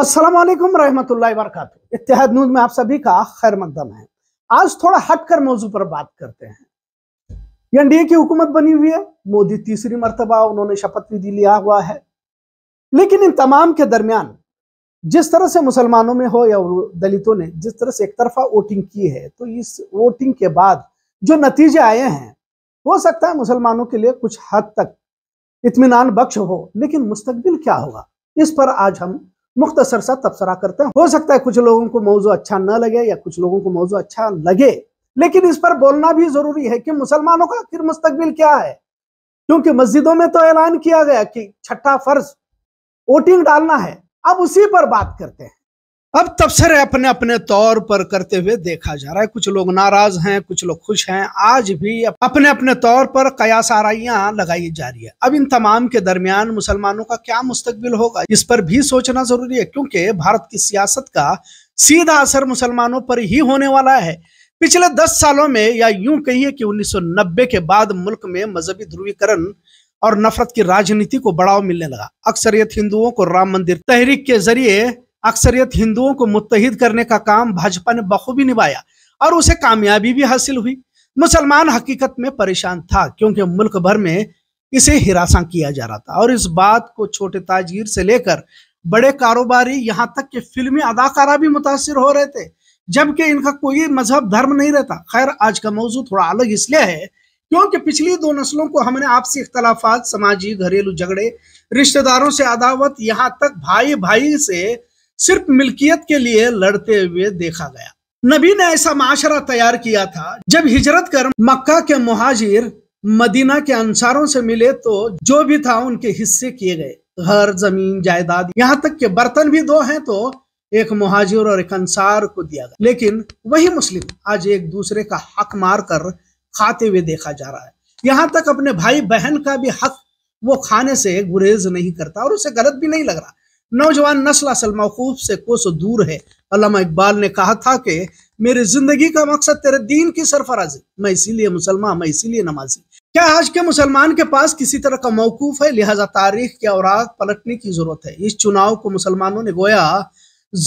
असलम रही वरकत इतिहाद न्यूज में आप सभी का खैर मकदम है आज थोड़ा हटकर मौजू पर बात करते हैं एनडीए की हुकूमत बनी हुई है मोदी तीसरी मरतबा उन्होंने शपथ विधि लिया हुआ है लेकिन इन तमाम के दरमियान जिस तरह से मुसलमानों में हो या दलितों ने जिस तरह से एक तरफा वोटिंग की है तो इस वोटिंग के बाद जो नतीजे आए हैं हो सकता है मुसलमानों के लिए कुछ हद तक इतमान बख्श हो लेकिन मुस्तबिल क्या होगा इस पर आज हम मुख्तसर सा तबसरा करते हैं हो सकता है कुछ लोगों को मौजू अच्छा न लगे या कुछ लोगों को मौजू अच्छा लगे लेकिन इस पर बोलना भी जरूरी है कि मुसलमानों का आखिर मुस्तबिल क्या है क्योंकि मस्जिदों में तो ऐलान किया गया कि छठा फर्ज वोटिंग डालना है अब उसी पर बात करते हैं अब तबसर अपने अपने तौर पर करते हुए देखा जा रहा है कुछ लोग नाराज हैं कुछ लोग खुश हैं आज भी अपने अपने तौर पर कयास आरइया लगाई जा रही है अब इन तमाम के दरमियान मुसलमानों का क्या मुस्तबिल होगा इस पर भी सोचना जरूरी है क्योंकि भारत की सियासत का सीधा असर मुसलमानों पर ही होने वाला है पिछले दस सालों में या यूं कहिए कि उन्नीस के बाद मुल्क में मजहबी ध्रुवीकरण और नफरत की राजनीति को बढ़ाव मिलने लगा अक्सरियत हिंदुओं को राम मंदिर तहरीक के जरिए अक्सरियत हिंदुओं को मुतहद करने का काम भाजपा ने बखूबी निभाया और उसे कामयाबी भी हासिल हुई मुसलमान हकीकत में परेशान था क्योंकि मुल्क भर में इसे हिरासा किया जा रहा था और इस बात को छोटे ताजगीर से लेकर बड़े कारोबारी यहाँ तक कि फिल्मी अदाकारा भी मुतासर हो रहे थे जबकि इनका कोई मजहब धर्म नहीं रहता खैर आज का मौजू थोड़ा अलग इसलिए है क्योंकि पिछली दो नस्लों को हमने आपसी इख्तलाफात समाजी घरेलू झगड़े रिश्तेदारों से अदावत यहाँ तक भाई भाई से सिर्फ मिल्कियत के लिए लड़ते हुए देखा गया नबी ने ऐसा माशरा तैयार किया था जब हिजरत कर मक्का के मुहाजिर मदीना के अंसारों से मिले तो जो भी था उनके हिस्से किए गए घर जमीन जायदाद यहाँ तक के बर्तन भी दो हैं तो एक मुहाजिर और एक अंसार को दिया गया लेकिन वही मुस्लिम आज एक दूसरे का हक मार कर खाते हुए देखा जा रहा है यहाँ तक अपने भाई बहन का भी हक वो खाने से गुरेज नहीं करता और उसे गलत भी नहीं लग रहा नौजवान नस्ल असल मौकूफ से कोसों दूर है अलामा इकबाल ने कहा था कि मेरी जिंदगी का मकसद तेरे दीन की सरफराजी मैं इसीलिए मुसलमान मैं इसीलिए नमाजी क्या आज के मुसलमान के पास किसी तरह का मौकूफ है लिहाजा तारीख के और पलटने की जरूरत है इस चुनाव को मुसलमानों ने गोया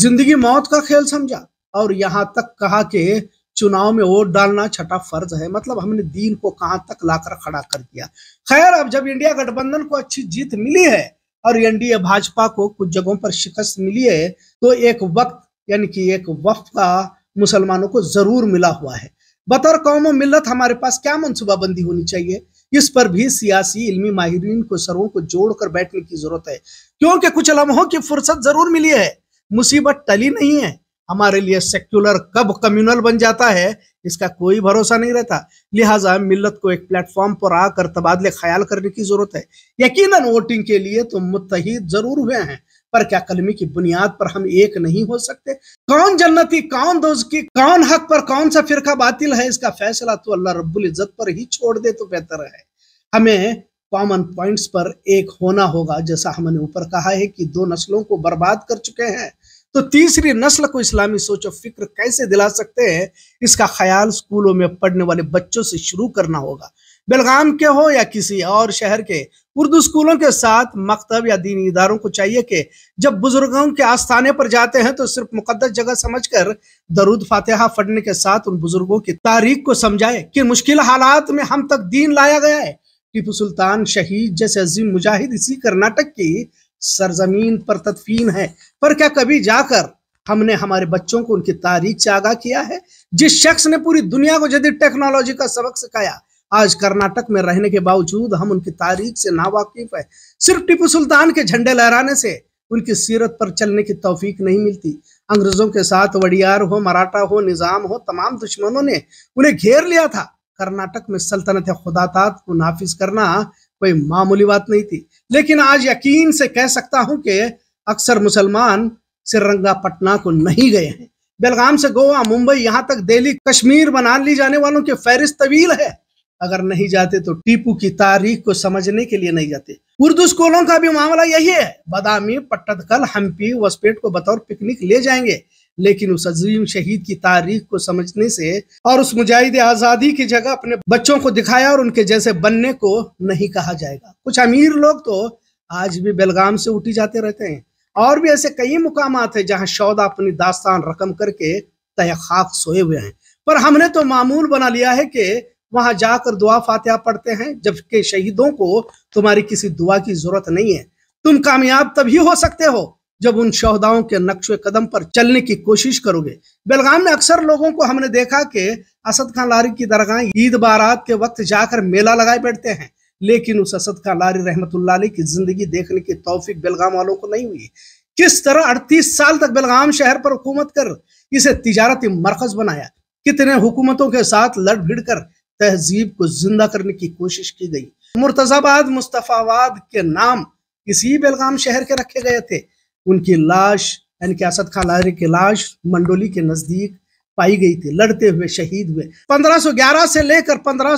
जिंदगी मौत का खेल समझा और यहाँ तक कहा कि चुनाव में वोट डालना छठा फर्ज है मतलब हमने दीन को कहां तक लाकर खड़ा कर दिया खैर अब जब इंडिया गठबंधन को अच्छी जीत मिली है और एनडीए भाजपा को कुछ जगहों पर शिकस्त मिली है तो एक वक्त यानी कि एक वफ का मुसलमानों को जरूर मिला हुआ है बतौर कौम मिलत हमारे पास क्या मनसूबाबंदी होनी चाहिए इस पर भी सियासी इल्मी माहरीन को सरों को जोड़कर बैठने की जरूरत है क्योंकि कुछ लम्हों की फुर्सत जरूर मिली है मुसीबत टली नहीं है हमारे लिए सेक्युलर कब कम्युनल बन जाता है इसका कोई भरोसा नहीं रहता लिहाजा मिलत को एक प्लेटफॉर्म पर आकर तबादले ख्याल करने की जरूरत है यकीनन वोटिंग के लिए तो मुतहिद जरूर हुए हैं पर क्या कलमी की बुनियाद पर हम एक नहीं हो सकते कौन जन्नती कौन की कौन हक पर कौन सा फिरका बातिल है इसका फैसला तो अल्लाह रब्बुल इज्जत पर ही छोड़ दे तो बेहतर है हमें कॉमन पॉइंट्स पर एक होना होगा जैसा हमने ऊपर कहा है कि दो नस्लों को बर्बाद कर चुके हैं तो तीसरी नस्ल को इस्लामी सोच और फिक्र कैसे दिला सकते हैं इसका ख्याल स्कूलों में पढ़ने वाले बच्चों से शुरू करना होगा बेलगाम के हो या किसी और शहर के उर्दू स्कूलों के साथ मकतब या दीनी इदारों को चाहिए कि जब बुजुर्गों के आस्थाने पर जाते हैं तो सिर्फ मुकदस जगह समझकर दरुद फातहा फटने के साथ उन बुजुर्गों की तारीख को समझाए कि मुश्किल हालात में हम तक दीन लाया गया है टीपू सुल्तान शहीद जैसे अजीम मुजाहिद इसी कर्नाटक की सरजमीन पर तदफीन है पर क्या कभी जाकर हमने हमारे बच्चों को उनकी तारीख से आगाह किया है जिस शख्स ने पूरी दुनिया को जदीद टेक्नोलॉजी का सबक सिखाया आज कर्नाटक में रहने के बावजूद हम उनकी तारीख से नावाकिफ है सिर्फ टिपू सुल्तान के झंडे लहराने से उनकी सीरत पर चलने की तोफीक नहीं मिलती अंग्रेजों के साथ वडियार हो मराठा हो निज़ाम हो तमाम दुश्मनों ने उन्हें घेर लिया था कर्नाटक में सल्तनत खुदात को नाफिज करना कोई मामूली बात नहीं थी लेकिन आज यकीन से कह सकता हूं कि अक्सर मुसलमान सिरंगा पटना को नहीं गए हैं बेलगाम से गोवा मुंबई यहां तक दिल्ली कश्मीर बना ली जाने वालों की फहरिस्त तवील है अगर नहीं जाते तो टीपू की तारीख को समझने के लिए नहीं जाते उर्दू स्कूलों का भी मामला यही है बदामी पट्टदकल हम्पी वसपेट को बतौर पिकनिक ले जाएंगे लेकिन उस अजीम शहीद की तारीख को समझने से और उस मुजाहिद आज़ादी की जगह अपने बच्चों को दिखाया और उनके जैसे बनने को नहीं कहा जाएगा कुछ अमीर लोग तो आज भी बेलगाम से उठी जाते रहते हैं और भी ऐसे कई मुकाम है जहाँ शौदा अपनी दास्तान रकम करके तय खाक सोए हुए हैं पर हमने तो मामूल बना लिया है कि वहां जाकर दुआ फातिहा पढ़ते हैं जबकि शहीदों को तुम्हारी किसी दुआ की जरूरत नहीं है तुम कामयाब तभी हो सकते हो जब उन शहदाओं के नक्श कदम पर चलने की कोशिश करोगे बेलगाम में अक्सर लोगों को हमने देखा कि असद खान लारी की दरगाह ईद बारात के वक्त जाकर मेला लगाए बैठते हैं लेकिन उस असद खान लारी रहमत की जिंदगी देखने की तोफीक बेलगाम वालों को नहीं हुई किस तरह अड़तीस साल तक बेलगाम शहर पर हुकूमत कर इसे तजारती मरकज बनाया कितने हुकूमतों के साथ लड़ भिड़ कर तहजीब को जिंदा करने की कोशिश की गई मुर्तजाबाद मुस्तफाबाद के नाम इसी बेलगाम शहर के रखे गए थे उनकी लाश यानी कि असद खान लाहरी की लाश मंडोली के नज़दीक पाई गई थी लड़ते हुए शहीद हुए 1511 से लेकर पंद्रह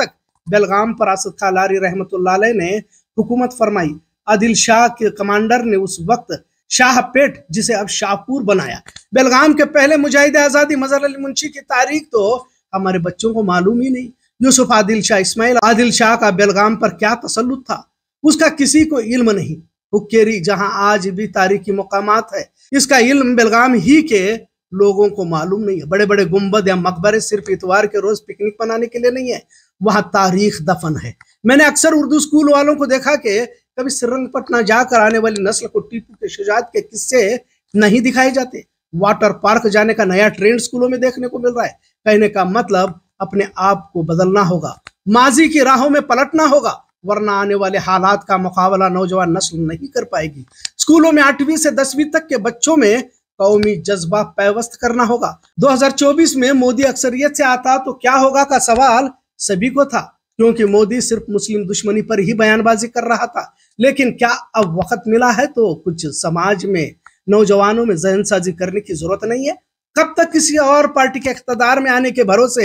तक बेलगाम पर असद खान लारी रहमत ने हुकूमत फरमाई आदिल शाह के कमांडर ने उस वक्त शाहपेट जिसे अब शाहपुर बनाया बेलगाम के पहले मुजाहिद आज़ादी मजहर अली मुंशी की तारीख तो हमारे बच्चों को मालूम ही नहीं यूसुफ आदिल शाह इसमाइल आदिल शाह का बेलगाम पर क्या तसलुत था उसका किसी को इल्म नहीं हुक्केरी जहां आज भी तारीखी मकाम है इसका इल्म बेलगाम ही के लोगों को मालूम नहीं है बड़े बड़े गुम्बद या मकबरे सिर्फ इतवार के रोज पिकनिक मनाने के लिए नहीं है वहां तारीख दफन है मैंने अक्सर उर्दू स्कूल वालों को देखा कि कभी पटना जाकर आने वाली नस्ल को टीपू के शुजात के किस्से नहीं दिखाए जाते वाटर पार्क जाने का नया ट्रेंड स्कूलों में देखने को मिल रहा है कहने का मतलब अपने आप को बदलना होगा माजी की राहों में पलटना होगा वरना आने वाले हालात का मुकाबला नौजवान नस्ल नहीं कर पाएगी स्कूलों में आठवीं से दसवीं तक के बच्चों में कौमी जज्बा पैवस्त करना होगा 2024 में मोदी अक्सरियत से आता तो क्या होगा का सवाल सभी को था क्योंकि मोदी सिर्फ मुस्लिम दुश्मनी पर ही बयानबाजी कर रहा था लेकिन क्या अब वक्त मिला है तो कुछ समाज में नौजवानों में जहन साजी करने की जरूरत नहीं है कब तक किसी और पार्टी के इकतदार में आने के भरोसे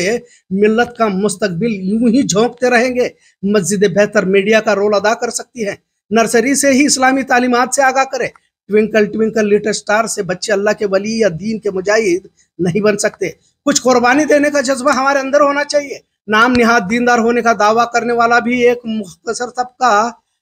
मिलत का मुस्तकबिल यूं ही झोंकते रहेंगे मस्जिद बेहतर मीडिया का रोल अदा कर सकती है नर्सरी से ही इस्लामी तालीमत से आगाह करे ट्विंकल ट्विंकल लिटल स्टार से बच्चे अल्लाह के वली या दीन के मुजाहिद नहीं बन सकते कुछ कुर्बानी देने का जज्बा हमारे अंदर होना चाहिए नाम निहाद दीनदार होने का दावा करने वाला भी एक मुख्तसर तबका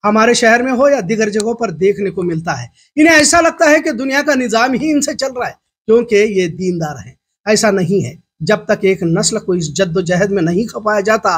हमारे शहर में हो या दिगर जगहों पर देखने को मिलता है इन्हें ऐसा लगता है कि दुनिया का निज़ाम ही इनसे चल रहा है क्योंकि ये दीनदार हैं ऐसा नहीं है जब तक एक नस्ल को इस जद्दोजहद में नहीं खपाया जाता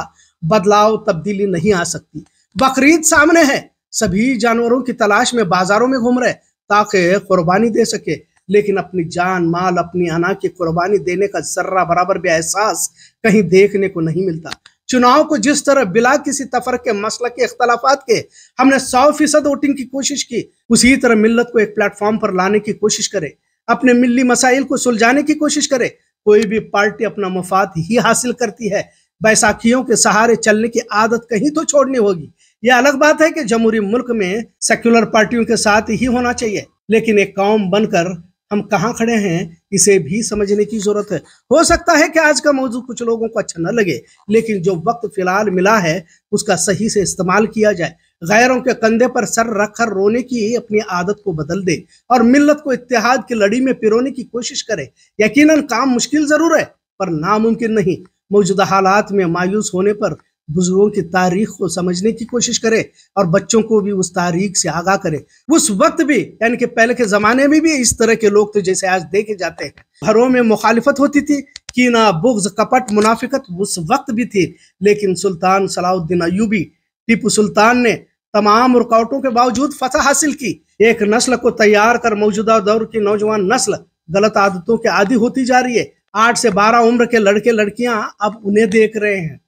बदलाव तब्दीली नहीं आ सकती बकरीद सामने है सभी जानवरों की तलाश में बाजारों में घूम रहे ताकि कुर्बानी दे सके लेकिन अपनी जान माल अपनी अना की कुर्बानी देने का जर्रा बराबर भी एहसास कहीं देखने को नहीं मिलता चुनाव को जिस तरह बिला किसी तफर के मसल के अख्तलाफात के हमने सौ फीसद वोटिंग की कोशिश की उसी तरह मिल्लत को एक प्लेटफॉर्म पर लाने की कोशिश करे अपने मिली मसाइल को सुलझाने की कोशिश करे कोई भी पार्टी अपना मफाद ही हासिल करती है बैसाखियों के सहारे चलने की आदत कहीं तो छोड़नी होगी यह अलग बात है कि जमहूरी मुल्क में सेक्युलर पार्टियों के साथ ही होना चाहिए लेकिन एक कौम बनकर हम कहाँ खड़े हैं इसे भी समझने की जरूरत है हो सकता है कि आज का मौजूद कुछ लोगों को अच्छा न लगे लेकिन जो वक्त फिलहाल मिला है उसका सही से इस्तेमाल किया जाए गैरों के कंधे पर सर रखकर रोने की अपनी आदत को बदल दे और मिल्लत को इत्तेहाद की लड़ी में पिरोने की कोशिश करे यकीनन काम मुश्किल जरूर है पर नामुमकिन नहीं मौजूदा हालात में मायूस होने पर बुजुर्गों की तारीख को समझने की कोशिश करे और बच्चों को भी उस तारीख से आगाह करे उस वक्त भी यानी कि पहले के जमाने में भी इस तरह के लोग तो जैसे आज देखे जाते हैं घरों में मुखालिफत होती थी कि ना बुग्ज कपट मुनाफिकत उस वक्त भी थी लेकिन सुल्तान सलाउद्दीन अयूबी टीपू सुल्तान ने तमाम रुकावटों के बावजूद फतह हासिल की एक नस्ल को तैयार कर मौजूदा दौर की नौजवान नस्ल गलत आदतों के आदि होती जा रही है आठ से बारह उम्र के लड़के लड़कियां अब उन्हें देख रहे हैं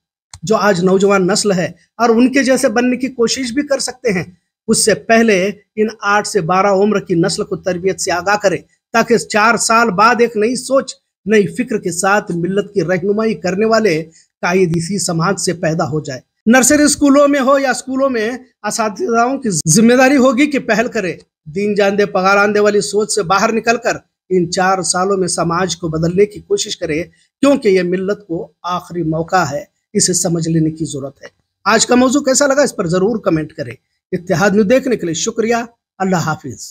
जो आज नौजवान नस्ल है और उनके जैसे बनने की कोशिश भी कर सकते हैं उससे पहले इन आठ से बारह उम्र की नस्ल को तरबियत से आगाह करें ताकि चार साल बाद एक नई सोच नई फिक्र के साथ मिल्लत की रहनुमाई करने वाले कायद इसी समाज से पैदा हो जाए नर्सरी स्कूलों में हो या स्कूलों में इसाओं की जिम्मेदारी होगी कि पहल करें दीन जानदे पगार आंदे वाली सोच से बाहर निकलकर इन चार सालों में समाज को बदलने की कोशिश करें क्योंकि ये मिल्लत को आखिरी मौका है इसे समझ लेने की जरूरत है आज का मौजू कैसा लगा इस पर जरूर कमेंट करें इतिहाद में देखने के लिए शुक्रिया अल्लाह हाफिज़